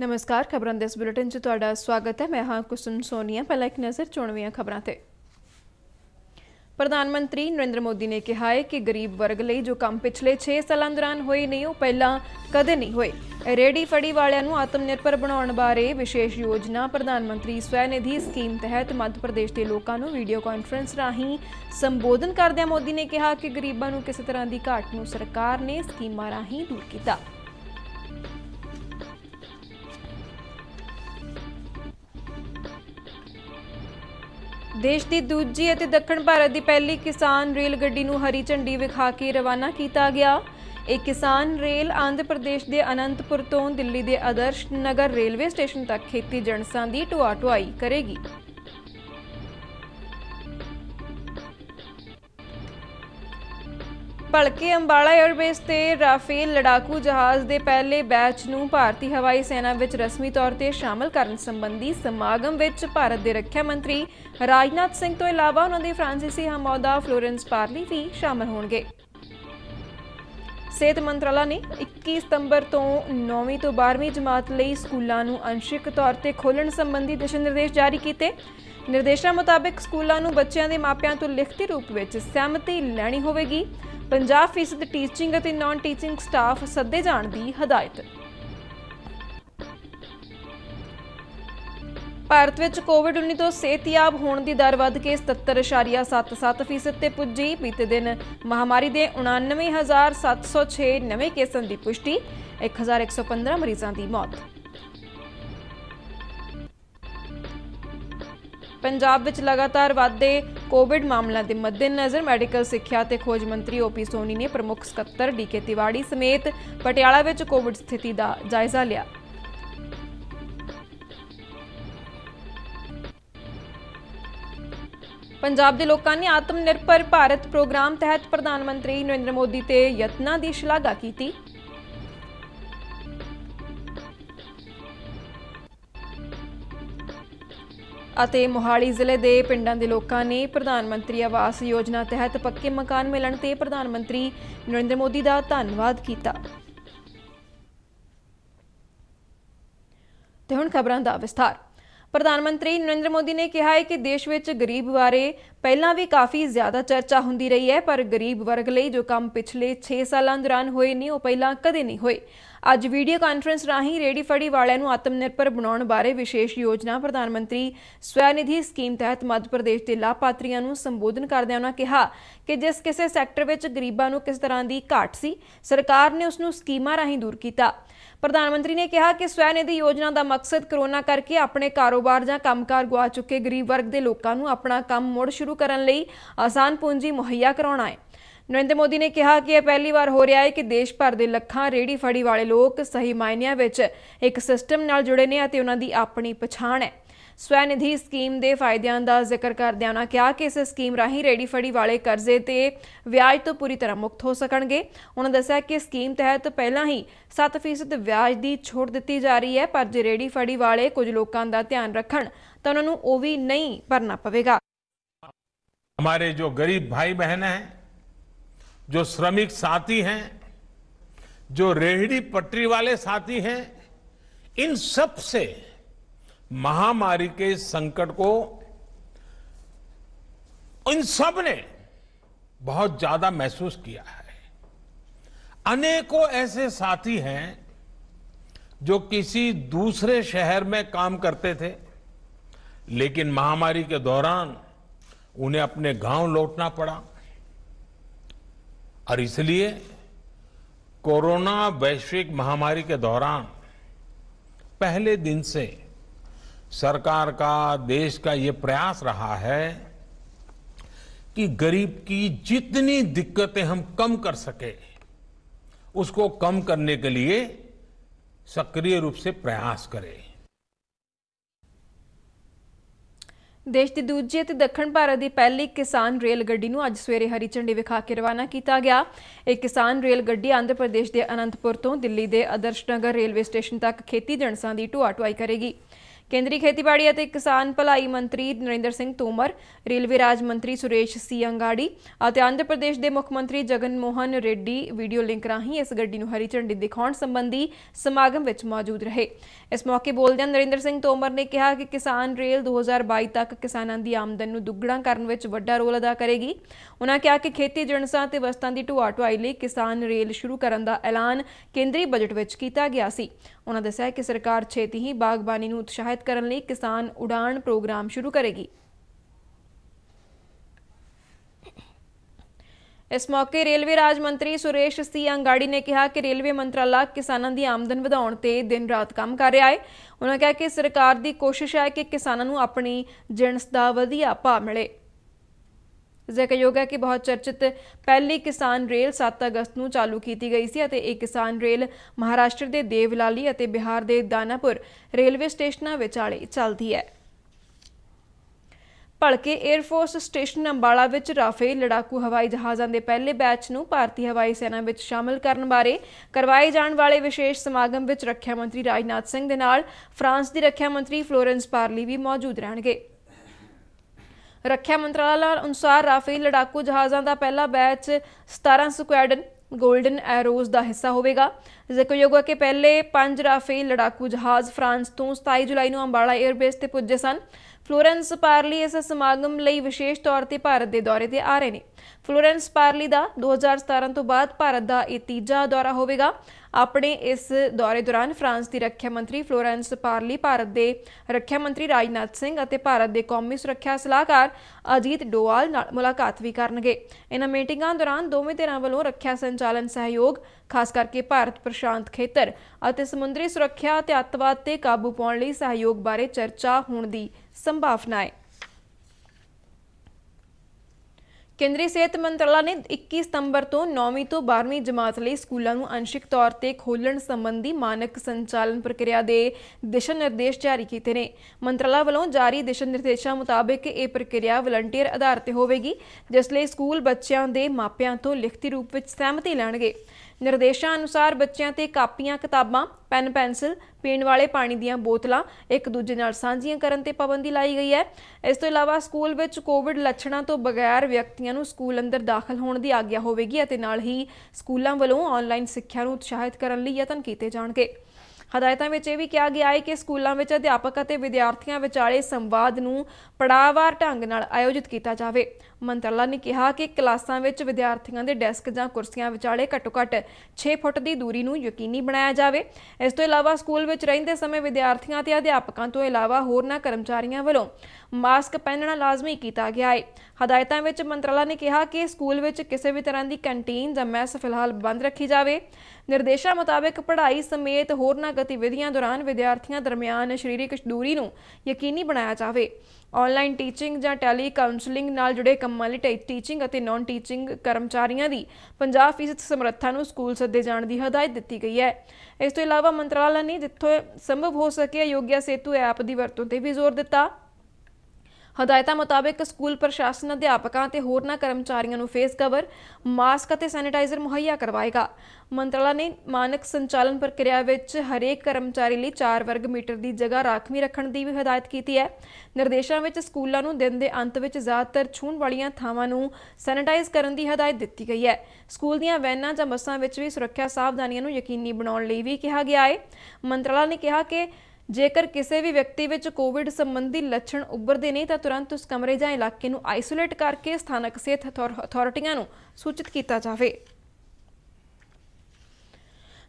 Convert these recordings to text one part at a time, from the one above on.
ਨਮਸਕਾਰ ਖਬਰਾਂ ਦੇ ਇਸ ਬੁਲੇਟਿਨ 'ਚ ਤੁਹਾਡਾ ਸਵਾਗਤ ਹੈ ਮੈਂ ਹਾਂ ਕੁਸਮ ਸੋਨੀਆ ਪਹਿਲਾਂ ਇੱਕ ਨਜ਼ਰ ਚੋਣਵੀਆਂ ਖਬਰਾਂ ਤੇ ਪ੍ਰਧਾਨ ਮੰਤਰੀ ਨਰਿੰਦਰ ਮੋਦੀ ਨੇ ਕਿਹਾ ਹੈ ਕਿ ਗਰੀਬ ਵਰਗ ਲਈ ਜੋ ਕੰਮ ਪਿਛਲੇ 6 ਸਾਲਾਂ ਦੌਰਾਨ ਹੋਏ ਨਹੀਂ ਉਹ ਪਹਿਲਾਂ ਕਦੇ ਨਹੀਂ ਹੋਏ ਰੇੜੀ ਫੜੀ ਵਾਲਿਆਂ ਨੂੰ ਆਤਮ ਨਿਰਭਰ ਬਣਾਉਣ ਬਾਰੇ ਵਿਸ਼ੇਸ਼ ਯੋਜਨਾ ਪ੍ਰਧਾਨ ਮੰਤਰੀ ਸਵੈ ਨਿਧੀ ਸਕੀਮ ਤਹਿਤ ਮੱਧ ਪ੍ਰਦੇਸ਼ ਦੇ ਲੋਕਾਂ ਨੂੰ ਵੀਡੀਓ ਕਾਨਫਰੰਸ ਰਾਹੀਂ ਸੰਬੋਧਨ ਕਰਦਿਆਂ ਮੋਦੀ ਨੇ ਕਿਹਾ ਕਿ ਗਰੀਬਾਂ ਨੂੰ ਕਿਸੇ ਤਰ੍ਹਾਂ ਦੀ ਘਾਟ ਨੂੰ ਸਰਕਾਰ ਨੇ ਸਕੀਮਾਂ ਰਾਹੀਂ ਦੂਰ ਕੀਤਾ ਦੇਸ਼ ਦੀ ਦੂਜੀ ਅਤੇ ਦੱਖਣ ਭਾਰਤ ਦੀ ਪਹਿਲੀ ਕਿਸਾਨ ਰੇਲ ਗੱਡੀ ਨੂੰ ਹਰੀ ਝੰਡੀ ਵਿਖਾ ਕੇ ਰਵਾਨਾ ਕੀਤਾ ਗਿਆ ਇਹ ਕਿਸਾਨ ਰੇਲ ਆਂਧਰ ਪ੍ਰਦੇਸ਼ ਦੇ ਅਨੰਤਪੁਰ ਤੋਂ ਦਿੱਲੀ ਦੇ ਆਦਰਸ਼ ਨਗਰ ਰੇਲਵੇ ਸਟੇਸ਼ਨ ਤੱਕ ਖੇਤੀ ਜਨਸਾਂ ਦੀ ਟੁਆਈ ਕਰੇਗੀ ਭਲਕੇ ਅੰਬਾਲਾ 에ਅਰਬੇਸ ਤੇ ਰਾਫੇਲ ਲੜਾਕੂ ਜਹਾਜ਼ ਦੇ ਪਹਿਲੇ ਬੈਚ ਨੂੰ ਭਾਰਤੀ ਹਵਾਈ ਸੈਨਾ ਵਿੱਚ ਰਸਮੀ ਤੌਰ ਤੇ ਸ਼ਾਮਲ ਕਰਨ ਸੰਬੰਧੀ ਸਮਾਗਮ ਵਿੱਚ ਭਾਰਤ ਦੇ ਰੱਖਿਆ ਮੰਤਰੀ ਰਾਜਨਾਥ ਸਿੰਘ ਤੋਂ ਇਲਾਵਾ ਉਹਨਾਂ ਦੇ ਫ੍ਰਾਂਸੀਸੀ ਹਮੌਦਾ ਫਲੋਰੈਂਸ ਪਾਰਲੀ ਵੀ ਸ਼ਾਮਲ ਹੋਣਗੇ ਸਿਹਤ ਮੰਤਰਾਲਾ ਨੇ 21 ਸਤੰਬਰ ਤੋਂ 9ਵੀਂ ਤੋਂ 12ਵੀਂ ਜਮਾਤ ਲਈ ਸਕੂਲਾਂ ਨੂੰ ਅੰਸ਼ਿਕ ਤੌਰ ਤੇ ਖੋਲਣ ਸੰਬੰਧੀ ਦਿਸ਼ਾ ਨਿਰਦੇਸ਼ ਜਾਰੀ ਕੀਤੇ ਨਿਰਦੇਸ਼ਾਂ ਮੁਤਾਬਕ ਸਕੂਲਾਂ ਨੂੰ ਬੱਚਿਆਂ ਦੇ ਮਾਪਿਆਂ ਤੋਂ ਲਿਖਤੀ ਰੂਪ ਵਿੱਚ ਸਹਿਮਤੀ ਲੈਣੀ ਹੋਵੇਗੀ 50% ਟੀਚਿੰਗ ਅਤੇ ਨਾਨ ਟੀਚਿੰਗ ਸਟਾਫ ਸੱਦੇ ਜਾਣ ਦੀ ਹਦਾਇਤ ਭਾਰਤ ਵਿੱਚ ਕੋਵਿਡ-19 ਤੋਂ ਸਿਹਤਯਾਬ ਹੋਣ ਦੀ ਦਰ ਵੱਧ ਕੇ 77.77% ਤੇ ਪੁੱਜੀ ਬੀਤੇ ਦਿਨ ਮਹਾਮਾਰੀ ਦੇ 99706 ਨਵੇਂ ਕੇਸਾਂ ਦੀ ਪੁਸ਼ਟੀ 1115 ਮਰੀਜ਼ਾਂ ਦੀ ਮੌਤ ਪੰਜਾਬ ਵਿੱਚ ਲਗਾਤਾਰ ਵਾਧੇ ਕੋਵਿਡ ਮਾਮਲਿਆਂ ਦੇ ਮੱਦੇਨਜ਼ਰ ਮੈਡੀਕਲ ਸਿੱਖਿਆ ਤੇ ਖੋਜ ਮੰਤਰੀ ਓਪੀ ਸੋਨੀ ਨੇ ਪ੍ਰਮੁੱਖ ਸਕੱਤਰ ਡੀਕੇ ਤਿਵਾੜੀ ਸਮੇਤ ਪਟਿਆਲਾ ਵਿੱਚ ਕੋਵਿਡ ਸਥਿਤੀ ਦਾ ਜਾਇਜ਼ਾ ਲਿਆ ਪੰਜਾਬ ਦੇ ਲੋਕਾਂ ਨੇ ਆਤਮ ਨਿਰਭਰ ਭਾਰਤ ਪ੍ਰੋਗਰਾਮ ਤਹਿਤ ਪ੍ਰਧਾਨ ਮੰਤਰੀ ਨਰਿੰਦਰ ਮੋਦੀ ਤੇ ਯਤਨਾਂ ਦੀ ਸ਼ਲਾਘਾ ਕੀਤੀ ਅਤੇ ਮੋਹਾਲੀ ਜ਼ਿਲ੍ਹੇ ਦੇ ਪਿੰਡਾਂ ਦੇ ਲੋਕਾਂ ਨੇ ਪ੍ਰਧਾਨ ਮੰਤਰੀ ਆਵਾਸ ਯੋਜਨਾ ਤਹਿਤ ਪੱਕੇ ਮਕਾਨ ਮਿਲਣ ਤੇ ਪ੍ਰਧਾਨ ਮੰਤਰੀ ਨਰਿੰਦਰ ਮੋਦੀ ਦਾ ਧੰਨਵਾਦ ਕੀਤਾ ਤੇ ਹੁਣ ਖਬਰਾਂ ਦਾ ਵਿਸਥਾਰ ਪ੍ਰਧਾਨ ਮੰਤਰੀ ਨਰਿੰਦਰ ਮੋਦੀ ਨੇ ਕਿਹਾ ਹੈ ਕਿ ਦੇਸ਼ ਵਿੱਚ ਗਰੀਬ ਬਾਰੇ ਪਹਿਲਾਂ ਵੀ ਕਾਫੀ ਜ਼ਿਆਦਾ ਚਰਚਾ ਹੁੰਦੀ ਰਹੀ ਹੈ ਪਰ ਗਰੀਬ ਵਰਗ ਲਈ ਜੋ ਕੰਮ ਪਿਛਲੇ 6 ਸਾਲਾਂ ਦੌਰਾਨ ਹੋਏ ਨਹੀਂ ਉਹ ਪਹਿਲਾਂ ਕਦੇ ਨਹੀਂ ਹੋਏ ਅੱਜ ਵੀਡੀਓ ਕਾਨਫਰੰਸ ਰਾਹੀਂ ਰੇੜੀ ਫੜੀ ਵਾਲਿਆਂ ਨੂੰ ਆਤਮ ਨਿਰਭਰ ਬਣਾਉਣ ਬਾਰੇ ਵਿਸ਼ੇਸ਼ ਯੋਜਨਾ ਪ੍ਰਧਾਨ ਮੰਤਰੀ ਸਵੈਨਿਧੀ ਸਕੀਮ ਤਹਿਤ ਮੱਧ ਪ੍ਰਦੇਸ਼ ਦੇ ਲਾਭਪਾਤਰੀਆਂ ਨੂੰ ਸੰਬੋਧਨ ਕਰਦਿਆਂ ਉਹਨਾਂ ਕਿਹਾ ਕਿ ਜਿਸ ਕਿਸੇ ਸੈਕਟਰ ਵਿੱਚ ਗਰੀਬਾਂ ਨੂੰ ਕਿਸ ਤਰ੍ਹਾਂ ਦੀ ਘਾਟ ਸੀ ਸਰਕਾਰ ਨੇ ਉਸ ਨੂੰ ਸਕੀਮਾਂ ਰਾਹੀਂ ਦੂਰ ਕੀਤਾ ਪ੍ਰਧਾਨ ਮੰਤਰੀ ਨੇ ਕਿਹਾ ਕਿ ਸਵੈ ਨਿਧੀ ਯੋਜਨਾ ਦਾ ਮਕਸਦ ਕਰੋਨਾ ਕਰਕੇ ਆਪਣੇ ਕਾਰੋਬਾਰ ਜਾਂ ਕੰਮਕਾਰ ਗਵਾ ਚੁੱਕੇ ਗਰੀਬ ਵਰਗ ਦੇ ਲੋਕਾਂ ਨੂੰ ਆਪਣਾ ਕੰਮ ਮੁੜ ਸ਼ੁਰੂ ਕਰਨ ਲਈ ਆਸਾਨ ਪੂੰਜੀ ਮੁਹੱਈਆ ਕਰਾਉਣਾ ਹੈ ਨਰਿੰਦਰ ਮੋਦੀ ਨੇ ਕਿਹਾ ਕਿ ਇਹ ਪਹਿਲੀ ਵਾਰ ਹੋ ਰਿਹਾ ਹੈ ਕਿ ਦੇਸ਼ ਭਰ ਦੇ ਲੱਖਾਂ ਰੇੜੀ ਫੜੀ ਵਾਲੇ ਲੋਕ ਸਹੀ ਮਾਇਨਿਆਂ ਵਿੱਚ ਇੱਕ ਸਿਸਟਮ ਨਾਲ ਜੁੜੇ ਨੇ ਅਤੇ ਉਹਨਾਂ ਦੀ ਆਪਣੀ ਪਛਾਣ ਹੈ ਸਵੈ ਨਿਧੀ ਸਕੀਮ ਦੇ ਫਾਇਦਿਆਂ ਦਾ ਜ਼ਿਕਰ ਕਰਦਿਆਂ ਉਹਨਾਂ ਕਿਹਾ ਕਿ ਇਸ ਸਕੀਮ ਰਾਹੀਂ ਰੇੜੀ ਫੜੀ ਵਾਲੇ ਕਰਜ਼ੇ ਤੇ ਵਿਆਜ ਤੋਂ ਪੂਰੀ ਤਰ੍ਹਾਂ ਮੁਕਤ ਹੋ ਸਕਣਗੇ ਉਹਨਾਂ ਦੱਸਿਆ ਕਿ ਸਕੀਮ ਤਹਿਤ ਪਹਿਲਾਂ ਹੀ 7% ਵਿਆਜ ਦੀ ਛੋਟ ਦਿੱਤੀ ਜਾ ਰਹੀ ਹੈ ਪਰ ਜੇ ਰੇੜੀ ਫੜੀ ਵਾਲੇ ਕੁਝ ਲੋਕਾਂ ਦਾ ਧਿਆਨ ਰੱਖਣ ਤਾਂ ਉਹਨਾਂ ਨੂੰ ਉਹ ਵੀ ਨਹੀਂ ਭਰਨਾ ਪਵੇਗਾ ਹਮਾਰੇ ਜੋ ਗਰੀਬ ਭਾਈ ਬਹਿਨ ਹੈ ਜੋ ਸ਼੍ਰਮਿਕ ਸਾਥੀ ਹੈ ਜੋ ਰੇਹੜੀ ਪਟਰੀ ਵਾਲੇ ਸਾਥੀ ਹੈ ਇਨ ਸਭ ਸੇ महामारी के संकट को इन सब ने बहुत ज्यादा महसूस किया है अनेकों ऐसे साथी हैं जो किसी दूसरे शहर में काम करते थे लेकिन महामारी के दौरान उन्हें अपने गांव लौटना पड़ा और इसलिए कोरोना वैश्विक महामारी के दौरान पहले दिन से सरकार का देश का ये प्रयास रहा है कि गरीब की जितनी दिक्कतें हम कम कर सके उसको कम करने के लिए सक्रिय रूप से प्रयास करें देश के दूजे दक्षण भारत की पहली किसान रेल गड्डी अज सवेरे हरी झंडी विखा के रवाना किया गया एक किसान रेल गड्डी आंध्र प्रदेश के अनंतपुर तो दिल्ली के आदर्श नगर रेलवे स्टेशन तक खेती जणसा की ढोआ ढुआई करेगी ਕੇਂਦਰੀ ਖੇਤੀਬਾੜੀ ਅਤੇ ਕਿਸਾਨ ਭਲਾਈ ਮੰਤਰੀ ਨਰਿੰਦਰ ਸਿੰਘ ਤੋਮਰ ਰੇਲਵੇ ਰਾਜ ਮੰਤਰੀ ਸੁਰੇਸ਼ ਸੀ ਅੰਗਾੜੀ ਅਤੇ ਆਂਧਰਾ ਪ੍ਰਦੇਸ਼ ਦੇ ਮੁੱਖ ਮੰਤਰੀ ਜਗਨ ਮੋਹਨ ਰੈੱਡੀ ਵੀਡੀਓ ਲਿੰਕ ਰਾਹੀਂ ਇਸ ਗੱਡੀ ਨੂੰ ਹਰੀ ਝੰਡੀ ਦਿਖਾਉਣ ਸੰਬੰਧੀ ਸਮਾਗਮ ਵਿੱਚ ਮੌਜੂਦ ਰਹੇ ਇਸ ਮੌਕੇ ਬੋਲਦਿਆਂ ਨਰਿੰਦਰ ਸਿੰਘ ਤੋਮਰ ਨੇ ਕਿਹਾ ਕਿ ਕਿਸਾਨ ਰੇਲ 2022 ਤੱਕ ਕਿਸਾਨਾਂ ਦੀ ਆਮਦਨ ਨੂੰ ਦੁੱਗਣਾ ਕਰਨ ਵਿੱਚ ਵੱਡਾ ਰੋਲ ਅਦਾ ਕਰੇਗੀ ਉਹਨਾਂ ਕਿਹਾ ਕਿ ਖੇਤੀ ਜਨਸਾਂ ਤੇ ਵਸਤਾਂ ਦੀ ਢੋਆ ਢੁਆਈ ਲਈ ਕਿਸਾਨ ਰੇਲ ਸ਼ੁਰੂ ਕਰਨ ਦਾ ਐਲਾਨ ਕੇਂਦਰੀ ਬਜਟ ਵਿੱਚ ਕੀਤਾ ਗਿਆ ਸੀ ਉਹਨਾਂ ਦੱਸਿਆ ਕਿ ਸਰਕਾਰ ਛੇਤੀ ਹੀ ਬਾਗਬਾਨੀ ਨੂੰ ਉਤਸ਼ਾਹਿਤ ਕਰਨ ਲਈ ਕਿਸਾਨ ਉਡਾਨ ਪ੍ਰੋਗਰਾਮ ਸ਼ੁਰੂ ਕਰੇਗੀ ਇਸ ਮੌਕੇ ਰੇਲਵੇ ਰਾਜ ਮੰਤਰੀ ਸੁਰੇਸ਼ ਸੀ ਅੰਗਾੜੀ ਨੇ ਕਿਹਾ ਕਿ ਰੇਲਵੇ ਮੰਤਰਾਲਾ ਕਿਸਾਨਾਂ ਦੀ ਆਮਦਨ ਵਧਾਉਣ ਤੇ ਦਿਨ ਰਾਤ ਕੰਮ ਕਰ ਰਿਹਾ ਹੈ ਉਹਨਾਂ ਕਿਹਾ ਕਿ ਸਰਕਾਰ ਦੀ ਕੋਸ਼ਿਸ਼ ਹੈ ਕਿ ਕਿਸਾਨਾਂ ਨੂੰ ਆਪਣੀ ਜਿਣਸ ਦਾ ਵਧੀਆ ਭਾਅ ਮਿਲੇ ਜ਼ਿਕਰਯੋਗ ਹੈ ਕਿ ਬਹੁਤ ਚਰਚਿਤ ਪਹਿਲੀ ਕਿਸਾਨ ਰੇਲ 7 ਅਗਸਤ ਨੂੰ ਚਾਲੂ ਕੀਤੀ ਗਈ ਸੀ ਅਤੇ ਇਹ ਕਿਸਾਨ ਰੇਲ ਮਹਾਰਾਸ਼ਟਰ ਦੇ ਦੇਵਲਾਲੀ ਅਤੇ ਬਿਹਾਰ ਦੇ ਦਾਨਾਪੁਰ ਰੇਲਵੇ ਸਟੇਸ਼ਨਾਂ ਵਿਚਾਲੇ ਚੱਲਦੀ ਹੈ ਭਲਕੇ 에ਅਰ ਫੋਰਸ ਸਟੇਸ਼ਨ ਅੰਬਾਲਾ ਵਿੱਚ ਰਾਫੇਲ ਲੜਾਕੂ ਹਵਾਈ ਜਹਾਜ਼ਾਂ ਦੇ ਪਹਿਲੇ ਬੈਚ ਨੂੰ ਭਾਰਤੀ ਹਵਾਈ ਸੈਨਾ ਵਿੱਚ ਸ਼ਾਮਲ ਕਰਨ ਬਾਰੇ ਕਰਵਾਏ ਜਾਣ ਵਾਲੇ ਵਿਸ਼ੇਸ਼ ਸਮਾਗਮ ਵਿੱਚ ਰੱਖਿਆ ਮੰਤਰੀ ਰਾਜਨਾਥ ਸਿੰਘ ਦੇ ਨਾਲ ਫਰਾਂਸ ਦੀ ਰੱਖਿਆ ਮੰਤਰੀ ਫਲੋਰੈਂਸ ਪਾਰਲੀ ਵੀ ਮੌਜੂਦ ਰਹਿਣਗੇ ਰੱਖਿਆ ਮੰਤਰਾਲਾ ਅਨੁਸਾਰ ਰਾਫੇਲ ਲੜਾਕੂ ਜਹਾਜ਼ਾਂ ਦਾ ਪਹਿਲਾ ਬੈਚ 17 ਸਕੁਐਡਨ ਗੋਲਡਨ ਐਰੋਜ਼ ਦਾ ਹਿੱਸਾ ਹੋਵੇਗਾ ਜ਼ਿਕਰਯੋਗ ਹੈ ਕਿ ਪਹਿਲੇ 5 ਰਾਫੇਲ ਲੜਾਕੂ ਜਹਾਜ਼ ਫਰਾਂਸ ਤੋਂ 27 ਜੁਲਾਈ ਨੂੰ ਅੰਬਾਲਾ 에ਅਰਬੇਸ ਤੇ ਪੁੱਜੇ ਸਨ ਫਲੋਰੈਂਸ ਪਾਰਲੀ ਇਸ ਸਮਾਗਮ ਲਈ ਵਿਸ਼ੇਸ਼ ਤੌਰ ਤੇ ਭਾਰਤ ਦੇ ਦੌਰੇ ਤੇ ਆ ਰਹੇ ਨੇ ਫਲੋਰੈਂਸ ਪਾਰਲੀ ਦਾ 2017 ਤੋਂ ਬਾਅਦ ਭਾਰਤ ਦਾ ਇਹ ਤੀਜਾ ਦੌਰਾ ਹੋਵੇਗਾ ਆਪਣੇ ਇਸ ਦੌਰੇ ਦੌਰਾਨ ਫਰਾਂਸ ਦੀ ਰੱਖਿਆ ਮੰਤਰੀ ਫਲੋਰੈਂਸ ਪਾਰਲੀ ਭਾਰਤ ਦੇ ਰੱਖਿਆ ਮੰਤਰੀ ਰਾਜਨਾਥ ਸਿੰਘ ਅਤੇ ਭਾਰਤ ਦੇ ਕੌਮੀ ਸੁਰੱਖਿਆ ਸਲਾਹਕਾਰ ਅਜੀਤ ਡੋਵਾਲ ਨਾਲ ਮੁਲਾਕਾਤ ਵੀ ਕਰਨਗੇ ਇਹਨਾਂ ਮੀਟਿੰਗਾਂ ਦੌਰਾਨ ਦੋਵੇਂ ਧਿਰਾਂ ਵੱਲੋਂ ਰੱਖਿਆ ਸੰਚਾਲਨ ਸਹਿਯੋਗ ਖਾਸ ਕਰਕੇ ਭਾਰਤ ਪ੍ਰਸ਼ਾਂਤ ਖੇਤਰ ਅਤੇ ਸਮੁੰਦਰੀ ਸੁਰੱਖਿਆ ਅਤੇ ਅੱਤਵਾਦ ਤੇ ਕਾਬੂ ਪਾਉਣ ਲਈ ਸਹਿਯੋਗ ਬਾਰੇ ਚਰਚਾ ਹੋਣ ਦੀ ਹੈ ਕੇਂਦਰੀ ਸਿਹਤ ਮੰਤਰਾਲਾ ਨੇ 21 ਸਤੰਬਰ ਤੋਂ 9ਵੀਂ ਤੋਂ 12ਵੀਂ ਜਮਾਤ ਲਈ ਸਕੂਲਾਂ ਨੂੰ ਅੰਸ਼ਿਕ ਤੌਰ ਤੇ ਖੋਲਣ ਸੰਬੰਧੀ ਮਾਨਕ ਸੰਚਾਲਨ ਪ੍ਰਕਿਰਿਆ ਦੇ ਦਿਸ਼ਾ ਨਿਰਦੇਸ਼ ਜਾਰੀ ਕੀਤੇ ਨੇ ਮੰਤਰਾਲਾ ਵੱਲੋਂ ਜਾਰੀ ਦਿਸ਼ਾ ਨਿਰਦੇਸ਼ਾਂ ਮੁਤਾਬਕ ਇਹ ਪ੍ਰਕਿਰਿਆ ਵਲੰਟੀਅਰ ਆਧਾਰ ਤੇ ਹੋਵੇਗੀ ਜਿਸ ਲਈ ਸਕੂਲ ਬੱਚਿਆਂ ਦੇ ਮਾਪਿਆਂ ਤੋਂ ਲਿਖਤੀ ਰੂਪ ਵਿੱਚ ਸਹਿਮਤੀ ਲੈਣਗੇ ਨਿਰਦੇਸ਼ਾਂ ਅਨੁਸਾਰ ਬੱਚਿਆਂ ਤੇ ਕਾਪੀਆਂ ਕਿਤਾਬਾਂ ਪੈਨ ਪੈਨਸਲ ਪੀਣ ਵਾਲੇ ਪਾਣੀ ਦੀਆਂ ਬੋਤਲਾਂ ਇੱਕ ਦੂਜੇ ਨਾਲ ਸਾਂਝੀਆਂ ਕਰਨ ਤੇ ਪਾਬੰਦੀ ਲਾਈ ਗਈ ਹੈ ਇਸ ਤੋਂ ਇਲਾਵਾ ਸਕੂਲ ਵਿੱਚ ਕੋਵਿਡ ਲੱਛਣਾਂ ਤੋਂ ਬਗੈਰ ਵਿਅਕਤੀਆਂ ਨੂੰ ਸਕੂਲ ਅੰਦਰ ਦਾਖਲ ਹੋਣ ਦੀ ਆਗਿਆ ਹੋਵੇਗੀ ਅਤੇ ਨਾਲ ਹੀ ਸਕੂਲਾਂ ਵੱਲੋਂ ਆਨਲਾਈਨ ਸਿੱਖਿਆ ਨੂੰ ਉਤਸ਼ਾਹਿਤ ਕਰਨ ਲਈ ਯਤਨ ਕੀਤੇ ਜਾਣਗੇ ਹਦਾਇਤਾਂ ਵਿੱਚ ਇਹ ਵੀ ਕਿਹਾ ਗਿਆ ਹੈ ਕਿ ਸਕੂਲਾਂ ਵਿੱਚ ਅਧਿਆਪਕ ਅਤੇ ਵਿਦਿਆਰਥੀਆਂ ਵਿਚਾਲੇ ਸੰਵਾਦ ਨੂੰ ਪੜਾਵਾਰ ਢੰਗ ਨਾਲ ਆਯੋਜਿਤ ਕੀਤਾ ਜਾਵੇ ਮੰਤਰਾਲਾ ਨੇ ਕਿਹਾ ਕਿ ਕਲਾਸਾਂ ਵਿੱਚ ਵਿਦਿਆਰਥੀਆਂ ਦੇ ਡੈਸਕ ਜਾਂ ਕੁਰਸੀਆਂ ਵਿਚਾਲੇ ਘੱਟੋ-ਘੱਟ 6 ਫੁੱਟ ਦੀ ਦੂਰੀ ਨੂੰ ਯਕੀਨੀ ਬਣਾਇਆ ਜਾਵੇ ਇਸ ਤੋਂ ਇਲਾਵਾ ਸਕੂਲ ਵਿੱਚ ਰਹਿੰਦੇ ਸਮੇਂ ਵਿਦਿਆਰਥੀਆਂ ਤੇ ਅਧਿਆਪਕਾਂ ਤੋਂ ਇਲਾਵਾ ਹੋਰਨਾਂ ਕਰਮਚਾਰੀਆਂ ਵੱਲੋਂ ਮਾਸਕ ਪਹਿਨਣਾ ਲਾਜ਼ਮੀ ਕੀਤਾ ਗਿਆ ਹੈ ਹਦਾਇਤਾਂ ਵਿੱਚ ਮੰਤਰਾਲਾ ਨੇ ਕਿਹਾ ਕਿ ਸਕੂਲ ਵਿੱਚ ਕਿਸੇ ਵੀ ਤਰ੍ਹਾਂ ਦੀ ਕੰਟੀਨ ਜਾਂ ਮੈਸ ਫਿਲਹਾਲ ਬੰਦ ਰੱਖੀ ਜਾਵੇ ਨਿਰਦੇਸ਼ਾਂ ਮੁਤਾਬਕ ਪੜ੍ਹਾਈ ਸਮੇਤ ਹੋਰਨਾਂ ਗਤੀਵਿਧੀਆਂ ਦੌਰਾਨ ਵਿਦਿਆਰਥੀਆਂ ਦਰਮਿਆਨ ਸਰੀਰਕ ਦੂਰੀ ਨੂੰ ਯਕੀਨੀ ਬਣਾਇਆ ਜਾਵੇ ਆਨਲਾਈਨ ਟੀਚਿੰਗ ਜਾਂ ਟੈਲੀ ਕਾਉਂਸਲਿੰਗ ਨਾਲ ਜੁੜੇ ਕੰਮਾਂ ਲਈ ਟੀਚਿੰਗ ਅਤੇ ਨਾਨ ਟੀਚਿੰਗ ਕਰਮਚਾਰੀਆਂ ਦੀ 50% ਸਮਰੱਥਾ ਨੂੰ ਸਕੂਲ ਸੱਦੇ ਜਾਣ ਦੀ ਹਦਾਇਤ ਦਿੱਤੀ ਗਈ ਹੈ ਇਸ ਤੋਂ ਇਲਾਵਾ ਮੰਤਰਾਲਾ ਨੇ ਜਿੱਥੇ ਸੰਭਵ ਹੋ ਸਕੇ ਯੋਗਿਆ ਸੇਤੂ ਐਪ ਦੀ ਵਰਤੋਂ ਤੇ ਵੀ ਜ਼ੋਰ ਦਿੱਤਾ ਹਦਾਇਤਾਂ ਮੁਤਾਬਕ ਸਕੂਲ ਪ੍ਰਸ਼ਾਸਨ ਅਧਿਆਪਕਾਂ ਤੇ ਹੋਰਨਾਂ ਕਰਮਚਾਰੀਆਂ ਨੂੰ ਫੇਸ ਕਵਰ ਮਾਸਕ ਅਤੇ ਸੈਨੀਟਾਈਜ਼ਰ ਮੁਹੱਈਆ ਕਰਵਾਏਗਾ ਮੰਤਰਾਲਾ ਨੇ ਮਾਨਕ ਸੰਚਾਲਨ ਪ੍ਰਕਿਰਿਆ ਵਿੱਚ ਹਰੇਕ ਕਰਮਚਾਰੀ ਲਈ 4 ਵਰਗ ਮੀਟਰ ਦੀ ਜਗ੍ਹਾ ਰਾਖਵੀਂ ਰੱਖਣ ਦੀ ਵੀ ਹਦਾਇਤ ਕੀਤੀ ਹੈ ਨਿਰਦੇਸ਼ਾਂ ਵਿੱਚ ਸਕੂਲਾਂ ਨੂੰ ਦਿਨ ਦੇ ਅੰਤ ਵਿੱਚ ਜ਼ਿਆਦਾਤਰ ਛੂਣ ਵਾਲੀਆਂ ਥਾਵਾਂ ਨੂੰ ਸੈਨੀਟਾਈਜ਼ ਕਰਨ ਦੀ ਹਦਾਇਤ ਦਿੱਤੀ ਗਈ ਹੈ ਸਕੂਲ ਦੀਆਂ ਵੈਨਾਂ ਜਾਂ ਬੱਸਾਂ ਵਿੱਚ ਵੀ ਸੁਰੱਖਿਆ ਸਾਵਧਾਨੀਆਂ ਨੂੰ ਯਕੀਨੀ ਬਣਾਉਣ ਲਈ ਵੀ ਕਿਹਾ ਗਿਆ ਹੈ ਮੰਤਰਾਲਾ ਨੇ ਕਿਹਾ ਕਿ ਜੇਕਰ ਕਿਸੇ ਵੀ ਵਿਅਕਤੀ ਵਿੱਚ ਕੋਵਿਡ ਸੰਬੰਧੀ ਲੱਛਣ ਉੱਭਰਦੇ ਨੇ ਤਾਂ ਤੁਰੰਤ ਉਸ ਕਮਰੇ ਜਾਂ ਇਲਾਕੇ ਨੂੰ ਆਈਸੋਲੇਟ ਕਰਕੇ ਸਥਾਨਕ ਸਿਹਤ ਅਥਾਰਟੀਆਂ ਨੂੰ ਸੂਚਿਤ ਕੀਤਾ ਜਾਵੇ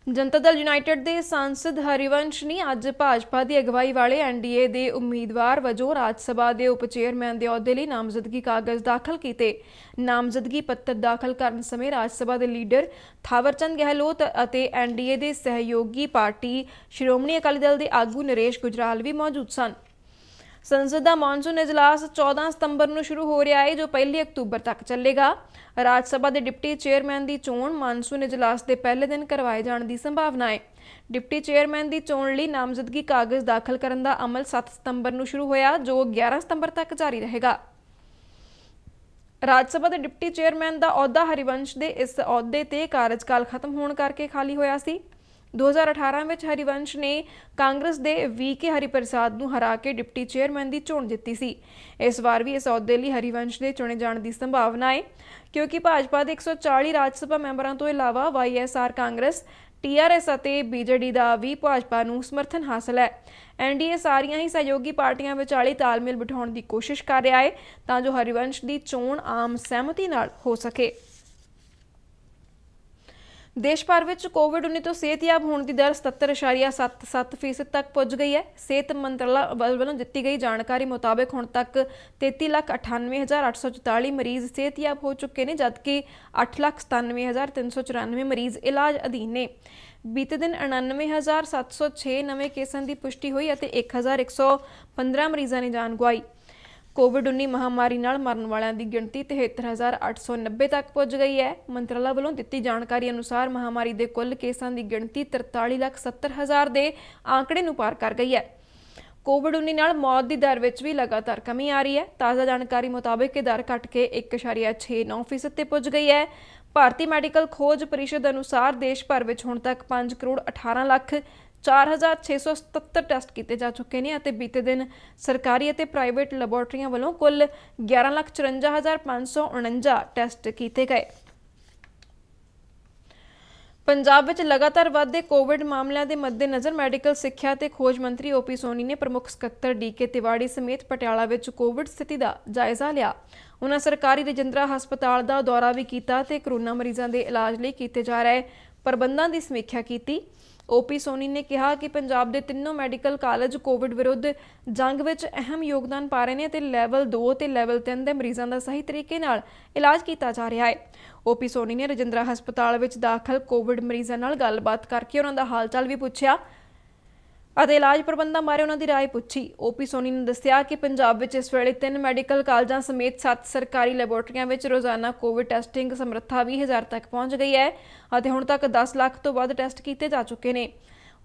ਜਨਤਾ ਦਲ ਯੂਨਾਈਟਿਡ ਦੇ ਸੰਸਦ ਹਰੀਵੰਸ਼ ਨੇ ਅੱਜ ਭਾਜਪਾ ਦੀ ਅਗਵਾਈ ਵਾਲੇ ਐਨਡੀਏ ਦੇ ਉਮੀਦਵਾਰ ਵਜੋਂ ਰਾਜ ਸਭਾ ਦੇ ਉਪ ਚੇਅਰਮੈਨ ਦੇ ਅਹੁਦੇ ਲਈ ਨਾਮਜ਼ਦਗੀ ਕਾਗਜ਼ ਦਾਖਲ ਕੀਤੇ ਨਾਮਜ਼ਦਗੀ ਪੱਤਰ ਦਾਖਲ ਕਰਨ ਸਮੇਂ ਰਾਜ ਸਭਾ ਦੇ ਲੀਡਰ ਥਾਵਰਚੰਦ ਗਹਿਲੋਤ ਅਤੇ ਐਨਡੀਏ ਦੇ ਸਹਿਯੋਗੀ ਪਾਰਟੀ ਸ਼੍ਰੋਮਣੀ ਅਕਾਲੀ ਦਲ ਦੇ ਆਗੂ ਨਰੇਸ਼ ਗੁਜਰਾਲ ਵੀ ਮੌਜੂਦ ਸਨ ਸੰਸਦ ਦਾ ਮੌਨਸੂਨ اجلاس 14 ਸਤੰਬਰ ਨੂੰ ਸ਼ੁਰੂ ਹੋ ਰਿਹਾ ਹੈ ਜੋ 1 ਅਕਤੂਬਰ ਤੱਕ ਚੱਲੇਗਾ ਰਾਜ ਸਭਾ ਦੇ ਡਿਪਟੀ ਚੇਅਰਮੈਨ ਦੀ ਚੋਣ ਮੌਨਸੂਨ اجلاس ਦੇ ਪਹਿਲੇ ਦਿਨ ਕਰਵਾਏ ਜਾਣ ਦੀ ਸੰਭਾਵਨਾ ਹੈ ਡਿਪਟੀ ਚੇਅਰਮੈਨ ਦੀ ਚੋਣ ਲਈ ਨਾਮਜ਼ਦਗੀ ਕਾਗਜ਼ ਦਾਖਲ ਕਰਨ ਦਾ ਅਮਲ 7 ਸਤੰਬਰ ਨੂੰ ਸ਼ੁਰੂ ਹੋਇਆ ਜੋ 11 ਸਤੰਬਰ ਤੱਕ ਜਾਰੀ ਰਹੇਗਾ ਰਾਜ ਸਭਾ ਦੇ ਡਿਪਟੀ ਚੇਅਰਮੈਨ ਦਾ ਅਹੁਦਾ ਹਰੀਵੰਸ਼ ਦੇ ਇਸ ਅਹੁਦੇ ਤੇ ਕਾਰਜਕਾਲ ਖਤਮ ਹੋਣ ਕਰਕੇ ਖਾਲੀ ਹੋਇਆ ਸੀ 2018 ਵਿੱਚ ਹਰੀਵੰਸ਼ ਨੇ ਕਾਂਗਰਸ ਦੇ ਵੀਕੇ ਹਰੀਪ੍ਰਸਾਦ ਨੂੰ ਹਰਾ ਕੇ ਡਿਪਟੀ ਚੇਅਰਮੈਨ ਦੀ ਚੋਣ ਜਿੱਤੀ ਸੀ ਇਸ ਵਾਰ ਵੀ ਇਸ ਅਹੁਦੇ ਲਈ ਹਰੀਵੰਸ਼ ਦੇ ਚੁਣੇ ਜਾਣ ਦੀ ਸੰਭਾਵਨਾ ਹੈ ਕਿਉਂਕਿ ਭਾਜਪਾ ਦੇ 140 ਰਾਜ ਸਭਾ ਮੈਂਬਰਾਂ ਤੋਂ ਇਲਾਵਾ ਵਾਈਐਸਆਰ ਕਾਂਗਰਸ ਟੀਆਰਐਸ ਅਤੇ ਬੀਜੇਡੀ ਦਾ ਵੀ ਭਾਜਪਾ ਨੂੰ ਸਮਰਥਨ ਹਾਸਲ ਹੈ ਐਨਡੀਏ ਸਾਰੀਆਂ ਹੀ ਸਹਿਯੋਗੀ ਪਾਰਟੀਆਂ ਵਿਚਾਲੇ ਤਾਲਮੇਲ ਬਿਠਾਉਣ ਦੀ ਕੋਸ਼ਿਸ਼ ਕਰ ਰਿਹਾ ਹੈ ਤਾਂ ਜੋ ਹਰੀਵੰਸ਼ ਦੀ ਚੋਣ ਆਮ ਸਹਿਮਤੀ ਨਾਲ ਹੋ ਸਕੇ ਦੇਸ਼ ਭਰ ਵਿੱਚ ਕੋਵਿਡ-19 ਤੋਂ ਸਿਹਤਯਾਬ ਹੋਣ ਦੀ ਦਰ 77.77% ਤੱਕ ਪਹੁੰਚ ਗਈ ਹੈ ਸਿਹਤ ਮੰਤਰਾਲਾ ਵੱਲੋਂ ਦਿੱਤੀ ਗਈ ਜਾਣਕਾਰੀ ਮੁਤਾਬਕ ਹੁਣ ਤੱਕ 33,98,844 ਮਰੀਜ਼ ਸਿਹਤਯਾਬ ਹੋ ਚੁੱਕੇ ਨੇ ਜਦਕਿ 8,97,394 ਮਰੀਜ਼ ਇਲਾਜ ਅਧੀਨ ਨੇ ਬੀਤੇ ਦਿਨ 99706 ਨਵੇਂ ਕੇਸਾਂ ਦੀ ਪੁਸ਼ਟੀ ਹੋਈ ਅਤੇ 1115 ਮਰੀਜ਼ਾਂ ਨੇ ਜਾਨ ਗਵਾਈ ਕੋਵਿਡ-19 ਮਹਾਮਾਰੀ ਨਾਲ ਮਰਨ ਵਾਲਿਆਂ ਦੀ ਗਿਣਤੀ 73890 ਤੱਕ ਪਹੁੰਚ ਗਈ ਹੈ ਮੰਤਰਾਲਾ ਵੱਲੋਂ ਦਿੱਤੀ ਜਾਣਕਾਰੀ ਅਨੁਸਾਰ ਮਹਾਮਾਰੀ ਦੇ ਕੁੱਲ ਕੇਸਾਂ ਦੀ ਗਿਣਤੀ 43,70,000 ਦੇ ਆંકੜੇ ਨੂੰ ਪਾਰ ਕਰ ਗਈ ਹੈ ਕੋਵਿਡ-19 ਨਾਲ ਮੌਤ ਦੀ ਦਰ ਵਿੱਚ ਵੀ ਲਗਾਤਾਰ ਕਮੀ ਆ ਰਹੀ ਹੈ ਤਾਜ਼ਾ ਜਾਣਕਾਰੀ ਮੁਤਾਬਕ ਇਹ ਦਰ ਘਟ ਕੇ 1.69% ਤੇ ਪਹੁੰਚ ਗਈ ਹੈ ਭਾਰਤੀ ਮੈਡੀਕਲ ਖੋਜ ਪਰਿਸ਼ਦ ਅਨੁਸਾਰ ਦੇਸ਼ ਭਰ ਵਿੱਚ ਹੁਣ ਤੱਕ 5 ਕਰੋੜ 18 ਲੱਖ 4677 ਟੈਸਟ ਕੀਤੇ ਜਾ ਚੁੱਕੇ ਨੇ ਅਤੇ ਬੀਤੇ ਦਿਨ ਸਰਕਾਰੀ ਅਤੇ ਪ੍ਰਾਈਵੇਟ ਲੈਬੋਰਟਰੀਆਂ ਵੱਲੋਂ ਕੁੱਲ 1154549 ਟੈਸਟ ਕੀਤੇ ਗਏ ਪੰਜਾਬ ਵਿੱਚ ਲਗਾਤਾਰ ਵਧਦੇ ਕੋਵਿਡ ਮਾਮਲਿਆਂ ਦੇ ਮੱਦੇਨਜ਼ਰ ਮੈਡੀਕਲ ਸਿੱਖਿਆ ਤੇ ਖੋਜ ਮੰਤਰੀ ਓਪੀ ਸੋਨੀ ਨੇ ਪ੍ਰਮੁੱਖ ਸਕੱਤਰ ਡੀਕੇ ਤਿਵਾੜੀ ਸਮੇਤ ਪਟਿਆਲਾ ਵਿੱਚ ਕੋਵਿਡ ਸਥਿਤੀ ਦਾ ਜਾਇਜ਼ਾ ਲਿਆ ਉਹਨਾਂ ਸਰਕਾਰੀ ਰਜਿੰਦਰਾ ਹਸਪਤਾਲ ਦਾ ਦੌਰਾ ਵੀ ਕੀਤਾ ਤੇ ਕਰੋਨਾ ਮਰੀਜ਼ਾਂ ਦੇ ਇਲਾਜ ਲਈ ਕੀਤੇ ਜਾ ਰਹੇ ਪ੍ਰਬੰਧਾਂ ਦੀ ਸਮੀਖਿਆ ਕੀਤੀ ਓਪੀ ਸੋਨੀ ਨੇ ਕਿਹਾ ਕਿ ਪੰਜਾਬ ਦੇ ਤਿੰਨੋਂ ਮੈਡੀਕਲ ਕਾਲਜ ਕੋਵਿਡ ਵਿਰੁੱਧ ਜੰਗ ਵਿੱਚ ਅਹਿਮ ਯੋਗਦਾਨ ਪਾ ਰਹੇ ਨੇ ਤੇ ਲੈਵਲ 2 ਤੇ ਲੈਵਲ 3 ਦੇ ਮਰੀਜ਼ਾਂ ਦਾ ਸਹੀ ਤਰੀਕੇ ਨਾਲ ਇਲਾਜ ਕੀਤਾ ਜਾ ਰਿਹਾ ਹੈ ਓਪੀ ਸੋਨੀ ਨੇ ਰਜਿੰਦਰਾ ਹਸਪਤਾਲ ਵਿੱਚ ਦਾਖਲ ਕੋਵਿਡ ਮਰੀਜ਼ਾਂ ਨਾਲ ਗੱਲਬਾਤ ਕਰਕੇ ਉਹਨਾਂ ਦਾ ਹਾਲਚਾਲ ਵੀ ਪੁੱਛਿਆ ਅਤੇ ਇਲਾਜ ਪ੍ਰਬੰਧਾਂ ਬਾਰੇ ਉਹਨਾਂ ਦੀ رائے ਪੁੱਛੀ ਓਪੀ ਸੋਨੀ ਨੇ ਦੱਸਿਆ ਕਿ ਪੰਜਾਬ ਵਿੱਚ ਇਸ ਵੇਲੇ ਤਿੰਨ ਮੈਡੀਕਲ ਕਾਲਜਾਂ ਸਮੇਤ ਸੱਤ ਸਰਕਾਰੀ ਲੈਬੋਰਟਰੀਆਂ ਵਿੱਚ ਰੋਜ਼ਾਨਾ ਕੋਵਿਡ ਟੈਸਟਿੰਗ ਸਮਰੱਥਾ 20000 ਤੱਕ ਪਹੁੰਚ ਗਈ ਹੈ ਅਤੇ ਹੁਣ ਤੱਕ 10 ਲੱਖ ਤੋਂ ਵੱਧ ਟੈਸਟ ਕੀਤੇ ਜਾ ਚੁੱਕੇ ਨੇ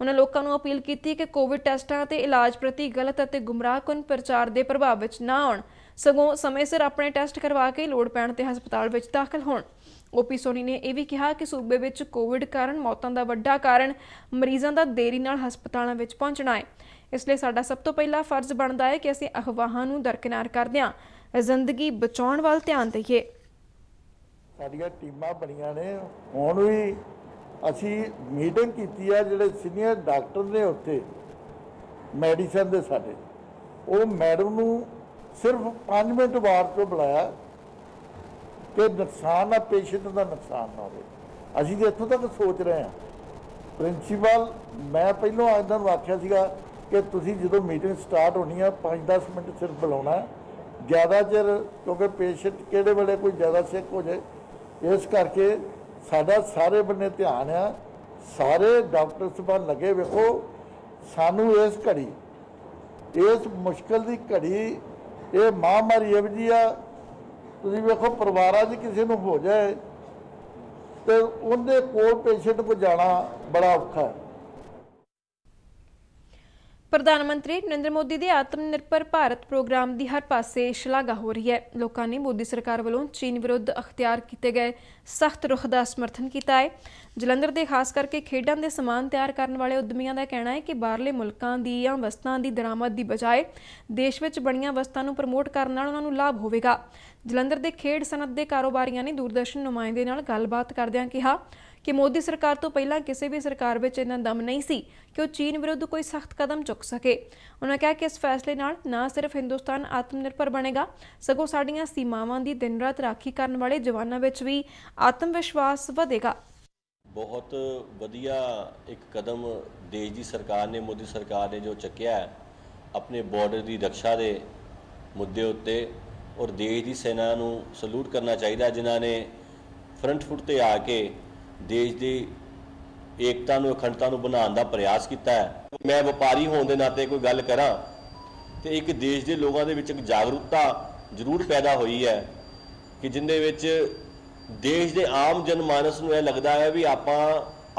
ਉਹਨਾਂ ਲੋਕਾਂ ਨੂੰ ਅਪੀਲ ਕੀਤੀ ਕਿ ਕੋਵਿਡ ਟੈਸਟਾਂ ਅਤੇ ਇਲਾਜ ਪ੍ਰਤੀ ਗਲਤ ਅਤੇ ਗੁੰਮਰਾਹਕੁਨ ਪ੍ਰਚਾਰ ਦੇ ਪ੍ਰਭਾਵ ਵਿੱਚ ਨਾ ਆਉਣ ਸਗੋਂ ਸਮੇਂ ਸਿਰ ਆਪਣੇ ਟੈਸਟ ਕਰਵਾ ਕੇ ਲੋੜ ਪੈਣ ਤੇ ਹਸਪਤਾਲ ਵਿੱਚ ਦਾਖਲ ਹੋਣ ਓਪੀ ਸੋਨੀ ਨੇ ਇਹ ਵੀ ਕਿਹਾ ਕਿ ਸੂਬੇ ਵਿੱਚ ਕੋਵਿਡ ਕਾਰਨ ਮੌਤਾਂ ਦਾ ਵੱਡਾ ਕਾਰਨ ਮਰੀਜ਼ਾਂ ਦਾ ਦੇਰੀ ਨਾਲ ਹਸਪਤਾਲਾਂ ਵਿੱਚ ਪਹੁੰਚਣਾ ਹੈ ਇਸ ਲਈ ਸਾਡਾ ਸਭ ਤੋਂ ਪਹਿਲਾ ਫਰਜ਼ ਬਣਦਾ ਹੈ ਕਿ ਅਸੀਂ ਅਫਵਾਹਾਂ ਨੂੰ ਦਰਕਿਨਾਰ ਕਰਦਿਆਂ ਜ਼ਿੰਦਗੀ ਬਚਾਉਣ ਵੱਲ ਧਿਆਨ ਦਈਏ ਸਾਡੀਆਂ ਟੀਮਾਂ ਬਣੀਆਂ ਨੇ ਹੁਣ ਵੀ ਅਸੀਂ ਮੀਟਿੰਗ ਕੀਤੀ ਆ ਜਿਹੜੇ ਸੀਨੀਅਰ ਡਾਕਟਰ ਨੇ ਉੱਥੇ ਮੈਡੀਸਨ ਦੇ ਸਾਡੇ ਉਹ ਮੈਡਮ ਨੂੰ ਸਿਰਫ 5 ਮਿੰਟ ਬਾਅਦ ਤੋਂ ਬੁਲਾਇਆ ਕਿ ਨੁਕਸਾਨ ਨਾ ਪੇਸ਼ੈਂਟ ਦਾ ਨੁਕਸਾਨ ਨਾ ਹੋਵੇ ਅਸੀਂ ਤੇ ਇੱਥੋਂ ਤੱਕ ਸੋਚ ਰਹੇ ਹਾਂ ਪ੍ਰਿੰਸੀਪਲ ਮੈਂ ਪਹਿਲਾਂ ਇਹਨਾਂ ਨੂੰ ਆਖਿਆ ਸੀਗਾ ਕਿ ਤੁਸੀਂ ਜਦੋਂ ਮੀਟਿੰਗ ਸਟਾਰਟ ਹੋਣੀ ਆ 5-10 ਮਿੰਟ ਸਿਰਫ ਬੁਲਾਉਣਾ ਜ਼ਿਆਦਾ ਚਿਰ ਕਿਉਂਕਿ ਪੇਸ਼ੈਂਟ ਕਿਹੜੇ ਵੇਲੇ ਕੋਈ ਜ਼ਿਆਦਾ ਸਿੱਕ ਹੋ ਜਾਏ ਇਸ ਕਰਕੇ ਸਾਡਾ ਸਾਰੇ ਬੰਨੇ ਧਿਆਨ ਆ ਸਾਰੇ ਡਾਕਟਰ ਸਭਾ ਲੱਗੇ ਵੇਖੋ ਸਾਨੂੰ ਇਸ ਘੜੀ ਇਸ ਮੁਸ਼ਕਲ ਦੀ ਘੜੀ ਇਹ ਮਹਾਮਾਰੀ ਇਹ ਆ ਤੁਸੀਂ ਵੇਖੋ ਪਰਿਵਾਰਾਂ 'ਚ ਕਿਸੇ ਨੂੰ ਹੋ ਜਾਏ ਤੇ ਉਹਦੇ ਕੋਲ ਪੇਸ਼ੈਂਟ ਪੁਜਾਣਾ ਬੜਾ ਔਖਾ ਹੈ ਪ੍ਰਧਾਨ ਮੰਤਰੀ ਨਰਿੰਦਰ ਮੋਦੀ ਦੇ ਆਤਮ ਨਿਰਭਰ ਭਾਰਤ ਪ੍ਰੋਗਰਾਮ ਦੀ ਹਰ ਪਾਸੇ ਸ਼ਲਾਘਾ ਹੋ ਰਹੀ ਹੈ ਲੋਕਾਂ ਨੇ ਮੋਦੀ ਸਰਕਾਰ ਵੱਲੋਂ ਚੀਨ ਵਿਰੁੱਧ ਅਖਤਿਆਰ ਕੀਤੇ ਗਏ ਸਖਤ ਰੁਖ ਦਾ ਸਮਰਥਨ ਕੀਤਾ ਹੈ ਜਲੰਧਰ ਦੇ ਖਾਸ ਕਰਕੇ ਖੇਡਾਂ ਦੇ ਸਮਾਨ ਤਿਆਰ ਕਰਨ ਵਾਲੇ ਉਦਮੀਆਂ ਦਾ ਕਹਿਣਾ ਹੈ ਕਿ ਬਾਹਰਲੇ ਮੁਲਕਾਂ ਦੀਆਂ ਵਸਤਾਂ ਦੀ ਦਰਾਮਦ ਦੀ ਬਜਾਏ ਦੇਸ਼ ਵਿੱਚ ਬਣੀਆਂ ਵਸਤਾਂ ਨੂੰ ਪ੍ਰਮੋਟ ਕਰਨ ਨਾਲ ਉਹਨਾਂ ਨੂੰ ਲਾਭ ਹੋਵੇਗਾ ਜਲੰਧਰ ਦੇ ਖੇਡ ਸਨਅਤ ਦੇ ਕਾਰੋਬਾਰੀਆਂ ਨੇ ਦੂਰਦਰਸ਼ਨ ਨੁਮਾਇੰਦੇ ਨਾਲ ਗੱਲਬਾਤ ਕਰਦਿਆਂ ਕਿਹਾ ਕਿ ਮੋਦੀ ਸਰਕਾਰ ਤੋਂ ਪਹਿਲਾਂ ਕਿਸੇ ਵੀ ਸਰਕਾਰ ਵਿੱਚ ਇਹਨਾਂ ਦਮ ਨਹੀਂ ਸੀ ਕਿ ਉਹ ਚੀਨ ਵਿਰੁੱਧ ਕੋਈ ਸਖਤ ਕਦਮ ਚੁੱਕ ਸਕੇ ਉਹਨਾਂ ਕਿਹਾ ਕਿ ਇਸ ਫੈਸਲੇ ਨਾਲ ਨਾ ਸਿਰਫ ਹਿੰਦੁਸਤਾਨ ਆਤਮਨਿਰਭਰ ਬਣੇਗਾ ਸਗੋਂ ਸਾਡੀਆਂ ਸੀਮਾਵਾਂ ਦੀ ਦਿਨ ਰਾਤ ਰਾਖੀ ਕਰਨ ਵਾਲੇ ਜਵਾਨਾਂ ਵਿੱਚ ਵੀ ਆਤਮ ਵਿਸ਼ਵਾਸ ਵਧੇਗਾ ਬਹੁਤ ਵਧੀਆ ਇੱਕ ਕਦਮ ਦੇਸ਼ ਦੀ ਸਰਕਾਰ ਨੇ ਮੋਦੀ ਸਰਕਾਰ ਨੇ ਜੋ ਚੱਕਿਆ ਹੈ ਆਪਣੇ ਬਾਰਡਰ ਦੀ ਰੱਖਿਆ ਦੇ ਮੁੱਦੇ ਉੱਤੇ ਔਰ ਦੇਸ਼ ਦੀ ਸੈਨਾ ਨੂੰ ਸਲੂਟ ਕਰਨਾ ਚਾਹੀਦਾ ਜਿਨ੍ਹਾਂ ਨੇ ਫਰੰਟ ਫੁੱਟ ਤੇ ਆ ਕੇ ਦੇਸ਼ ਦੀ ਏਕਤਾ ਨੂੰ ਅਖੰਡਤਾ ਨੂੰ ਬਣਾਉਣ ਦਾ ਪ੍ਰਯਾਸ ਕੀਤਾ ਹੈ ਮੈਂ ਵਪਾਰੀ ਹੋਣ ਦੇ ਨਾਤੇ ਕੋਈ ਗੱਲ ਕਰਾਂ ਤੇ ਇੱਕ ਦੇਸ਼ ਦੇ ਲੋਕਾਂ ਦੇ ਵਿੱਚ ਇੱਕ ਜਾਗਰੂਕਤਾ ਜ਼ਰੂਰ ਪੈਦਾ ਹੋਈ ਹੈ ਕਿ ਜਿੰਦੇ ਵਿੱਚ ਦੇਸ਼ ਦੇ ਆਮ ਜਨਮਾਨਸ ਨੂੰ ਇਹ ਲੱਗਦਾ ਹੈ ਵੀ ਆਪਾਂ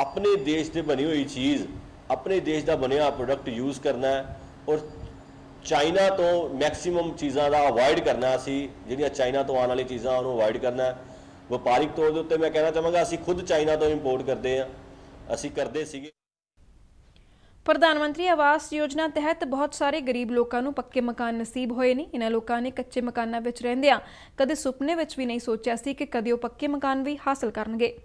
ਆਪਣੇ ਦੇਸ਼ ਤੇ ਬਣੀ ਹੋਈ ਚੀਜ਼ ਆਪਣੇ ਦੇਸ਼ ਦਾ ਬਣਿਆ ਪ੍ਰੋਡਕਟ ਯੂਜ਼ ਕਰਨਾ ਹੈ ਔਰ ਚਾਈਨਾ ਤੋਂ ਮੈਕਸਿਮਮ ਚੀਜ਼ਾਂ ਦਾ ਅਵੋਇਡ ਕਰਨਾ ਸੀ ਜਿਹੜੀਆਂ ਚਾਈਨਾ ਤੋਂ ਆਉਣ ਵਾਲੀਆਂ ਚੀਜ਼ਾਂ ਉਹਨੂੰ ਅਵੋਇਡ ਕਰਨਾ ਹੈ ਵਪਾਰਿਕ ਤੌਰ ਦੇ ਉੱਤੇ ਮੈਂ ਕਹਿਣਾ ਚਾਹਾਂਗਾ ਅਸੀਂ ਖੁਦ ਚਾਈਨਾ ਤੋਂ ਇੰਪੋਰਟ ਕਰਦੇ ਆ ਅਸੀਂ ਕਰਦੇ ਸੀਗੇ ਪ੍ਰਧਾਨ ਮੰਤਰੀ ਆਵਾਸ ਯੋਜਨਾ ਤਹਿਤ ਬਹੁਤ ਸਾਰੇ ਗਰੀਬ ਲੋਕਾਂ ਨੂੰ ਪੱਕੇ ਮਕਾਨ ਨਸੀਬ ਹੋਏ ਨੇ ਇਹਨਾਂ ਲੋਕਾਂ ਨੇ ਕੱਚੇ ਮਕਾਨਾਂ ਵਿੱਚ ਰਹਿੰਦੇ ਆ ਕਦੇ ਸੁਪਨੇ ਵਿੱਚ ਵੀ ਨਹੀਂ ਸੋਚਿਆ ਸੀ ਕਿ ਕਦੇ ਉਹ ਪੱਕੇ ਮਕਾਨ ਵੀ ਹਾਸਲ ਕਰਨਗੇ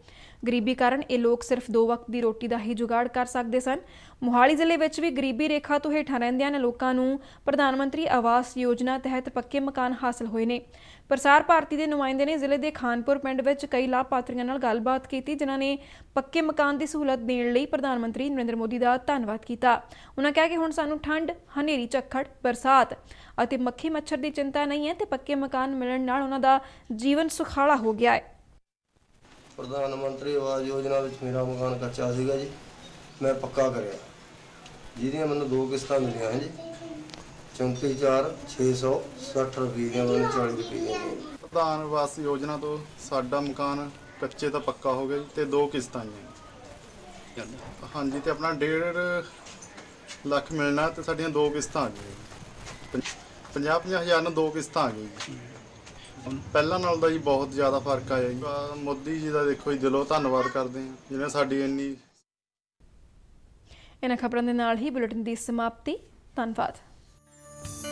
ਗਰੀਬੀ ਕਾਰਨ ਇਹ ਲੋਕ ਸਿਰਫ ਦੋ ਵਕਤ ਦੀ ਰੋਟੀ ਦਾ ਹੀ ਜੁਗਾੜ ਕਰ ਸਕਦੇ ਸਨ ਮੁਹਾਲੀ ਜ਼ਿਲ੍ਹੇ ਵਿੱਚ ਵੀ ਗਰੀਬੀ ਰੇਖਾ ਤੋਂ ਹੇਠਾਂ ਰਹਿੰਦਿਆਂ ਨੇ ਲੋਕਾਂ ਨੂੰ ਪ੍ਰਧਾਨ ਮੰਤਰੀ ਆਵਾਸ ਯੋਜਨਾ ਤਹਿਤ ਪੱਕੇ ਮਕਾਨ ਹਾਸਲ ਹੋਏ ਨੇ ਪ੍ਰਸਾਰ ਭਾਰਤੀ ਦੇ ਨੁਮਾਇੰਦੇ ਨੇ ਜ਼ਿਲ੍ਹੇ ਦੇ ਖਾਨਪੁਰ ਪਿੰਡ ਵਿੱਚ ਕਈ ਲਾਭਪਾਤਰੀਆਂ ਨਾਲ ਗੱਲਬਾਤ ਕੀਤੀ ਜਿਨ੍ਹਾਂ ਨੇ ਪੱਕੇ ਮਕਾਨ ਦੀ ਸਹੂਲਤ ਦੇਣ ਲਈ ਪ੍ਰਧਾਨ ਮੰਤਰੀ ਨਰਿੰਦਰ ਮੋਦੀ ਦਾ ਧੰਨਵਾਦ ਕੀਤਾ ਉਹਨਾਂ ਕਿਹਾ ਕਿ ਹੁਣ ਸਾਨੂੰ ਠੰਡ ਹਨੇਰੀ ਝੱਖੜ ਬਰਸਾਤ ਅਤੇ ਮੱਖੀ ਮੱਛਰ ਦੀ ਚਿੰਤਾ ਨਹੀਂ ਹੈ ਤੇ ਪੱਕੇ ਮਕਾਨ ਮਿਲਣ ਨਾਲ ਉਹਨਾਂ ਦਾ ਜੀਵਨ ਸੁਖਾਲਾ ਹੋ ਗਿਆ ਹੈ ਪ੍ਰਧਾਨ ਮੰਤਰੀ ਆਵਾਜ ਯੋਜਨਾ ਵਿੱਚ ਮੇਰਾ ਮਕਾਨ ਕੱਚਾ ਸੀਗਾ ਜੀ ਮੈਂ ਪੱਕਾ ਕਰਿਆ ਜਿਹਦੀਆਂ ਮੈਨੂੰ ਦੋ ਕਿਸ਼ਤਾਂ ਮਿਲੀਆਂ ਹਨ ਜੀ 34660 ਰੁਪਏ ਦੀਆਂ ਮੈਨੂੰ 40 ਰੁਪਏ ਦੀਆਂ ਪ੍ਰਧਾਨ ਆਵਾਸ ਯੋਜਨਾ ਤੋਂ ਸਾਡਾ ਮਕਾਨ ਕੱਚੇ ਤਾਂ ਪੱਕਾ ਹੋ ਗਿਆ ਜੀ ਤੇ ਦੋ ਕਿਸ਼ਤਾਂ ਆਈਆਂ ਹਾਂਜੀ ਤੇ ਆਪਣਾ 1.5 ਲੱਖ ਮਿਲਣਾ ਤੇ ਸਾਡੀਆਂ ਦੋ ਕਿਸ਼ਤਾਂ ਆ ਗਈਆਂ 50 50 ਹਜ਼ਾਰ ਨਾਲ ਦੋ ਕਿਸ਼ਤਾਂ ਆ ਗਈਆਂ ਪਹਿਲਾਂ ਨਾਲ ਦਾ ਜੀ ਬਹੁਤ ਜ਼ਿਆਦਾ ਫਰਕ ਆਇਆ ਜੀ ਮੋਦੀ ਜੀ ਦਾ ਦੇਖੋ ਜੀ ਦਿਲੋਂ ਧੰਨਵਾਦ ਕਰਦੇ ਹਾਂ ਜਿਵੇਂ ਸਾਡੀ ਇੰਨੀ ਇਹਨਾਂ ਖਬਰਾਂ ਦੇ ਨਾਲ ਹੀ ਬੁਲੇਟਿਨ ਦੀ ਸਮਾਪਤੀ ਧੰਨਵਾਦ